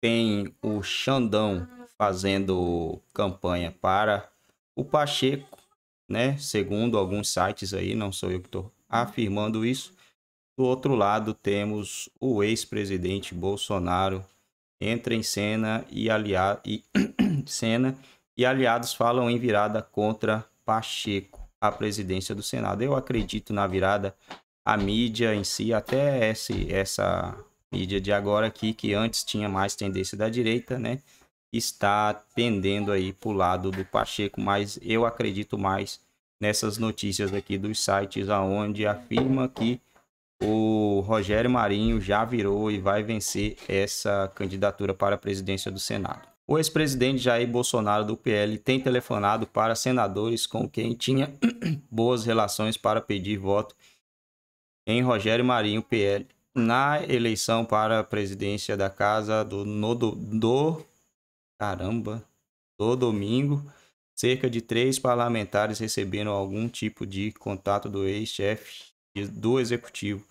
tem o Xandão fazendo campanha para o Pacheco, né? Segundo alguns sites aí, não sou eu que estou afirmando isso. Do outro lado, temos o ex-presidente Bolsonaro entra em cena e, alia... e... cena e aliados falam em virada contra Pacheco a presidência do Senado. Eu acredito na virada, a mídia em si, até esse, essa mídia de agora aqui, que antes tinha mais tendência da direita, né? Está tendendo aí para o lado do Pacheco, mas eu acredito mais nessas notícias aqui dos sites, aonde afirma que o Rogério Marinho já virou e vai vencer essa candidatura para a presidência do Senado. O ex-presidente Jair Bolsonaro do PL tem telefonado para senadores com quem tinha boas relações para pedir voto em Rogério Marinho PL na eleição para a presidência da casa do, no, do, do caramba, do domingo, cerca de três parlamentares receberam algum tipo de contato do ex-chefe do executivo.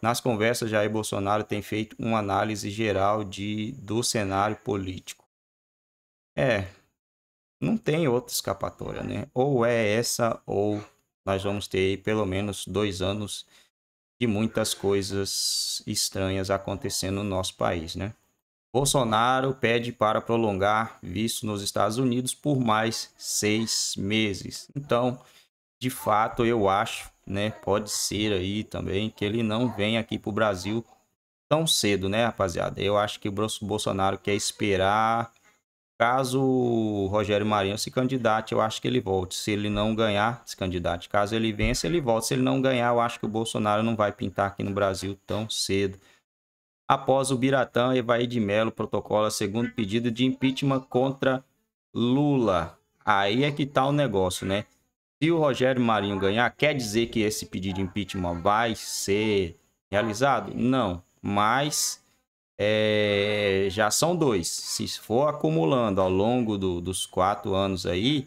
Nas conversas, Jair Bolsonaro tem feito uma análise geral de, do cenário político. É, não tem outra escapatória, né? Ou é essa, ou nós vamos ter pelo menos dois anos de muitas coisas estranhas acontecendo no nosso país, né? Bolsonaro pede para prolongar visto nos Estados Unidos por mais seis meses. Então, de fato, eu acho, né? Pode ser aí também que ele não venha aqui para o Brasil tão cedo, né, rapaziada? Eu acho que o Bolsonaro quer esperar Caso o Rogério Marinho se candidate, eu acho que ele volte. Se ele não ganhar, se candidate. Caso ele vença, ele volte. Se ele não ganhar, eu acho que o Bolsonaro não vai pintar aqui no Brasil tão cedo. Após o Biratã, Evaí de Mello protocola segundo pedido de impeachment contra Lula. Aí é que tá o negócio, né? Se o Rogério Marinho ganhar, quer dizer que esse pedido de impeachment vai ser realizado? Não. Mas é, já são dois. Se for acumulando ao longo do, dos quatro anos aí,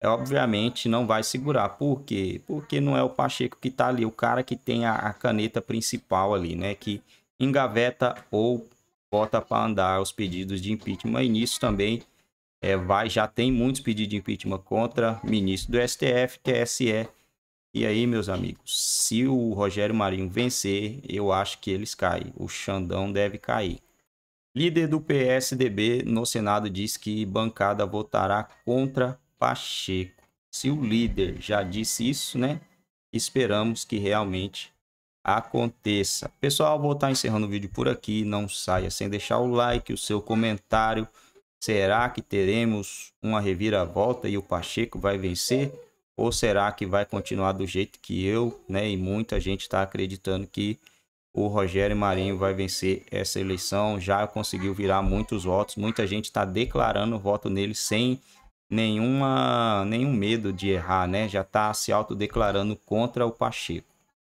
é, obviamente não vai segurar. Por quê? Porque não é o Pacheco que está ali, o cara que tem a, a, caneta principal ali, né? Que engaveta ou bota para andar os pedidos de impeachment. E nisso também é, vai, já tem muitos pedidos de impeachment contra ministro do STF, TSE. É e aí, meus amigos, se o Rogério Marinho vencer, eu acho que eles caem. O Xandão deve cair. Líder do PSDB no Senado diz que bancada votará contra Pacheco. Se o líder já disse isso, né? Esperamos que realmente aconteça. Pessoal, vou estar encerrando o vídeo por aqui. Não saia sem deixar o like, o seu comentário. Será que teremos uma reviravolta e o Pacheco vai vencer? Ou será que vai continuar do jeito que eu né, e muita gente está acreditando que o Rogério Marinho vai vencer essa eleição. Já conseguiu virar muitos votos. Muita gente está declarando voto nele sem nenhuma, nenhum medo de errar, né? Já está se autodeclarando contra o Pacheco.